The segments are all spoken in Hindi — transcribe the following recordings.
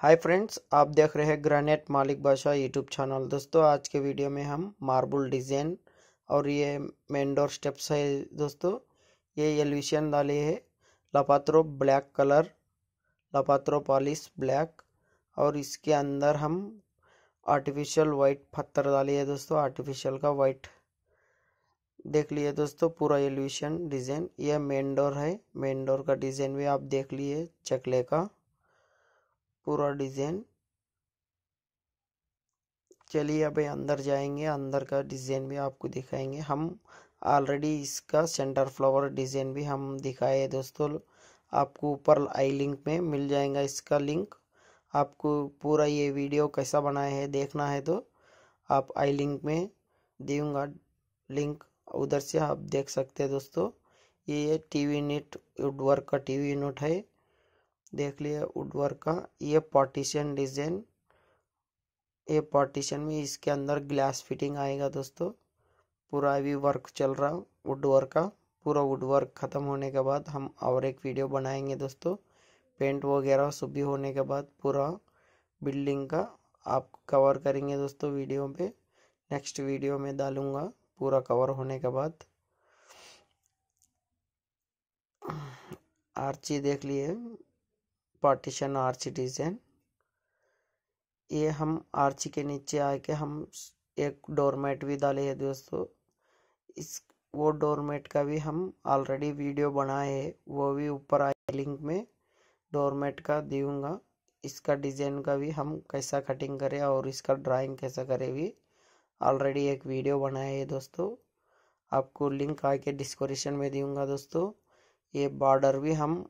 हाय फ्रेंड्स आप देख रहे हैं ग्रेनेट मालिक भाषा यूट्यूब चैनल दोस्तों आज के वीडियो में हम मार्बल डिज़ाइन और ये मेनडोर स्टेप्स है दोस्तों ये एलविशियन डाले है लपात्रो ब्लैक कलर लपात्रो पॉलिश ब्लैक और इसके अंदर हम आर्टिफिशियल वाइट पत्थर डाले है दोस्तों आर्टिफिशियल का वाइट देख लिए दोस्तों पूरा एलिवेशन डिज़ाइन यह मेनडोर है मेनडोर का डिज़ाइन भी आप देख लिए चकले का पूरा डिज़ाइन चलिए अब अंदर जाएंगे अंदर का डिज़ाइन भी आपको दिखाएंगे हम ऑलरेडी इसका सेंटर फ्लावर डिज़ाइन भी हम दिखाए दोस्तों आपको ऊपर आई लिंक में मिल जाएगा इसका लिंक आपको पूरा ये वीडियो कैसा बनाया है देखना है तो आप आई लिंक में दूंगा लिंक उधर से आप देख सकते हैं दोस्तों ये टीवी नेट वुडवर्क का टीवी यूनिट है देख लिया वुडवर्क का ये पार्टीशन डिजाइन ये पार्टीशन में इसके अंदर ग्लास फिटिंग आएगा दोस्तों पूरा अभी वर्क चल रहा वुडवर्क का पूरा वुडवर्क ख़त्म होने के बाद हम और एक वीडियो बनाएंगे दोस्तों पेंट वगैरह सुबह होने के बाद पूरा बिल्डिंग का आप कवर करेंगे दोस्तों वीडियो पे नेक्स्ट वीडियो में डालूंगा पूरा कवर होने के बाद आर्ची देख लिए पार्टीशन आर डिजाइन ये हम आर्च के नीचे आके हम एक डोरमेट भी डाले है दोस्तों इस वो डोरमेट का भी हम ऑलरेडी वीडियो बनाए है वो भी ऊपर आए लिंक में डोरमेट का दूंगा इसका डिज़ाइन का भी हम कैसा कटिंग करें और इसका ड्राइंग कैसा करें भी ऑलरेडी एक वीडियो बनाए है दोस्तों आपको लिंक आके डिस्क्रिप्शन में दूंगा दोस्तों ये बॉर्डर भी हम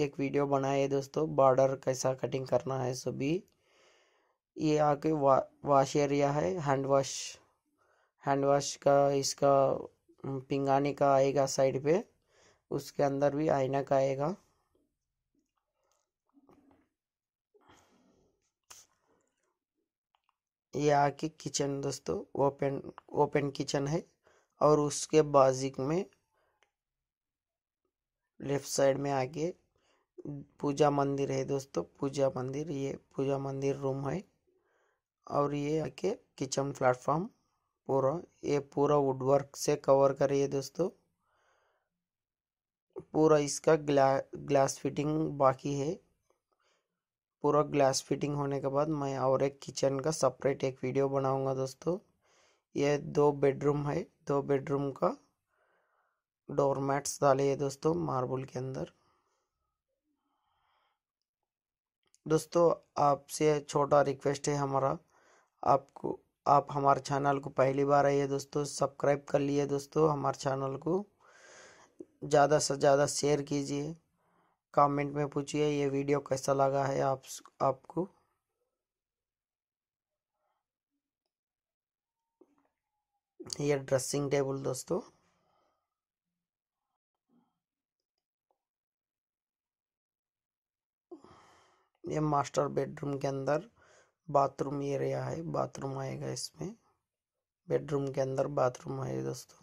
एक वीडियो बनाया है दोस्तों बॉर्डर कैसा कटिंग करना है सभी ये आके वा, वाश एरिया है हैंड वॉश हैंड वॉश का इसका पिंगाने का आएगा साइड पे उसके अंदर भी आईना का आएगा ये आके किचन दोस्तों ओपन ओपन किचन है और उसके बाजिक में लेफ्ट साइड में आके पूजा मंदिर है दोस्तों पूजा मंदिर ये पूजा मंदिर रूम है और ये आके किचन प्लेटफॉर्म पूरा ये पूरा वुडवर्क से कवर करिए दोस्तों पूरा इसका ग्ला ग्लास फिटिंग बाकी है पूरा ग्लास फिटिंग होने के बाद मैं और एक किचन का सेपरेट एक वीडियो बनाऊंगा दोस्तों ये दो बेडरूम है दो बेडरूम का डोर मैट्स डाले है दोस्तों मार्बल के अंदर दोस्तों आपसे छोटा रिक्वेस्ट है हमारा आपको आप हमारे चैनल को पहली बार आइए दोस्तों सब्सक्राइब कर लिए दोस्तों हमारे चैनल को ज़्यादा से ज़्यादा शेयर कीजिए कमेंट में पूछिए ये वीडियो कैसा लगा है आप आपको ये ड्रेसिंग टेबल दोस्तों ये मास्टर बेडरूम के अंदर बाथरूम एरिया है बाथरूम आएगा इसमें बेडरूम के अंदर बाथरूम है दोस्तों